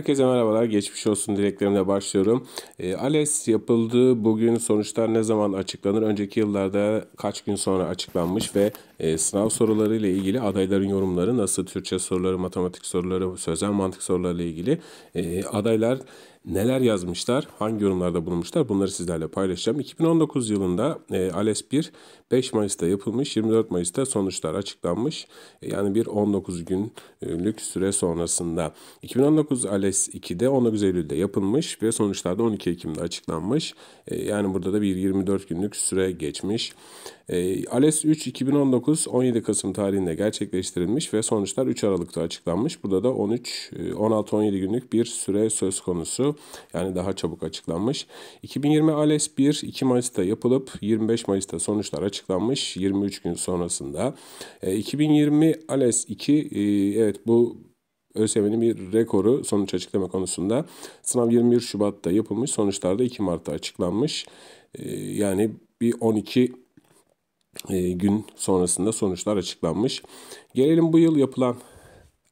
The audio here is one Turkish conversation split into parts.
Herkese merhabalar. Geçmiş olsun dileklerimle başlıyorum. Ee, e, ALES yapıldı. Bugün sonuçlar ne zaman açıklanır? Önceki yıllarda kaç gün sonra açıklanmış ve e, sınav soruları ile ilgili adayların yorumları nasıl? Türkçe soruları, matematik soruları, sözel mantık soruları ile ilgili e, adaylar neler yazmışlar, hangi yorumlarda bulunmuşlar bunları sizlerle paylaşacağım. 2019 yılında e, ALES 1 5 Mayıs'ta yapılmış, 24 Mayıs'ta sonuçlar açıklanmış. E, yani bir 19 günlük süre sonrasında. 2019 ALES 2'de 19 Eylül'de yapılmış ve sonuçlar da 12 Ekim'de açıklanmış. E, yani burada da bir 24 günlük süre geçmiş. Ee, e, ALES 3 2019 17 Kasım tarihinde gerçekleştirilmiş ve sonuçlar 3 Aralık'ta açıklanmış. Burada da 13 16-17 e, günlük bir süre söz konusu. Yani daha çabuk açıklanmış. 2020 ALES 1 2 Mayıs'ta yapılıp 25 Mayıs'ta sonuçlar açıklanmış. 23 gün sonrasında. Ee, e, 2020 ALES 2 e, evet bu ÖSYM'nin bir rekoru sonuç açıklama konusunda. Sınav 21 Şubat'ta yapılmış, sonuçlar da 2 Mart'ta açıklanmış. Ee, yani bir 12 e, gün sonrasında sonuçlar açıklanmış. Gelelim bu yıl yapılan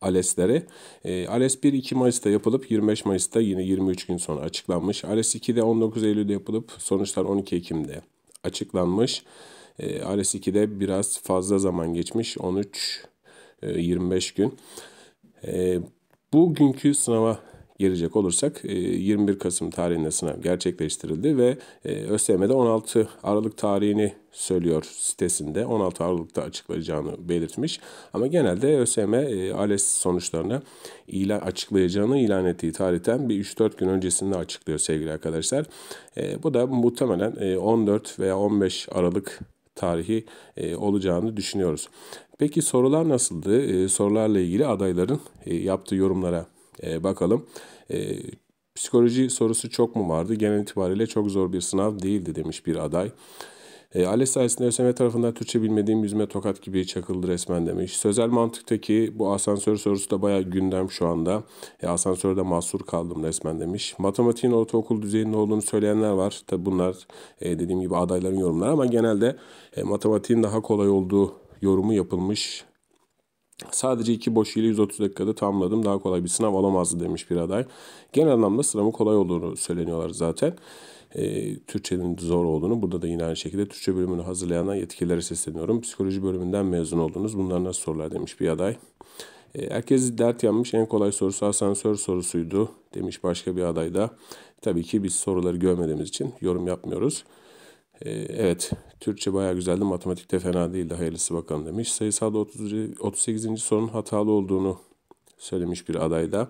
ALES'lere. E, ALES 1 2 Mayıs'ta yapılıp 25 Mayıs'ta yine 23 gün sonra açıklanmış. ALES 2 de 19 Eylül'de yapılıp sonuçlar 12 Ekim'de açıklanmış. E, ALES 2'de biraz fazla zaman geçmiş. 13 25 e, gün. bugünkü sınava girecek olursak 21 e, Kasım tarihinde sınav gerçekleştirildi ve e, ÖSYM'de 16 Aralık tarihini söylüyor sitesinde. 16 Aralık'ta açıklayacağını belirtmiş. Ama genelde ÖSYM e, ALES sonuçlarını ilan, açıklayacağını ilan ettiği tarihten bir 3-4 gün öncesinde açıklıyor sevgili arkadaşlar. bu da muhtemelen 14 veya 15 Aralık tarihi e, olacağını düşünüyoruz. Peki sorular nasıldı? E, sorularla ilgili adayların e, yaptığı yorumlara e, bakalım. E, psikoloji sorusu çok mu vardı? Genel itibariyle çok zor bir sınav değildi demiş bir aday. E, ALES sayesinde ÖSYM tarafından Türkçe bilmediğim yüzme tokat gibi çakıldı resmen demiş. Sözel mantıktaki bu asansör sorusu da baya gündem şu anda. E, asansörde mahsur kaldım resmen demiş. Matematiğin ortaokul düzeyinde olduğunu söyleyenler var. Tabi bunlar e, dediğim gibi adayların yorumları ama genelde e, matematiğin daha kolay olduğu yorumu yapılmış Sadece iki boş ile 130 dakikada tamamladım. Daha kolay bir sınav olamazdı demiş bir aday. Genel anlamda sınavın kolay olduğunu söyleniyorlar zaten. E, Türkçenin zor olduğunu. Burada da yine aynı şekilde Türkçe bölümünü hazırlayana yetkililere sesleniyorum. Psikoloji bölümünden mezun oldunuz. Bunlar nasıl sorular demiş bir aday. E, herkes dert yanmış. En kolay sorusu asansör sorusuydu demiş başka bir aday da. Tabii ki biz soruları görmediğimiz için yorum yapmıyoruz. Ee, evet Türkçe baya güzeldi matematikte fena değildi hayırlısı bakalım demiş. sayısal 38. sorunun hatalı olduğunu söylemiş bir adayda.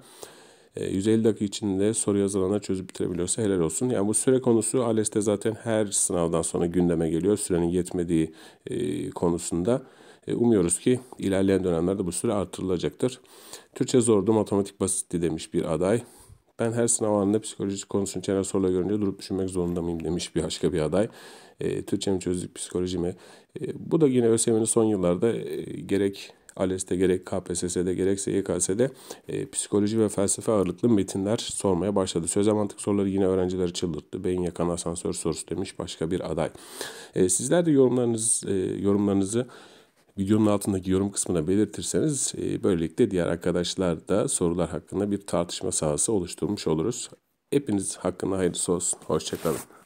150 ee, dakika içinde soru yazılana çözüp bitirebiliyorsa helal olsun. Yani bu süre konusu ALES'te e zaten her sınavdan sonra gündeme geliyor. Sürenin yetmediği e, konusunda. E, umuyoruz ki ilerleyen dönemlerde bu süre artırılacaktır. Türkçe zordu, matematik basitti demiş bir aday. Ben her sınav anında psikoloji konusunu Çener Sorla görünce durup düşünmek zorunda mıyım demiş bir başka bir aday. E, Türkçe çözdük psikoloji mi? E, bu da yine ÖSYM'nin son yıllarda e, gerek ALES'te gerek KPSS'de gerekse YKS'de e, psikoloji ve felsefe ağırlıklı metinler sormaya başladı. Sözel mantık soruları yine öğrencileri çıldırttı. Beyin yakan asansör sorusu demiş başka bir aday. E, sizler de yorumlarınız, e, yorumlarınızı videonun altındaki yorum kısmına belirtirseniz e, böylelikle diğer arkadaşlar da sorular hakkında bir tartışma sahası oluşturmuş oluruz. Hepiniz hakkında hayırlısı olsun. Hoşçakalın.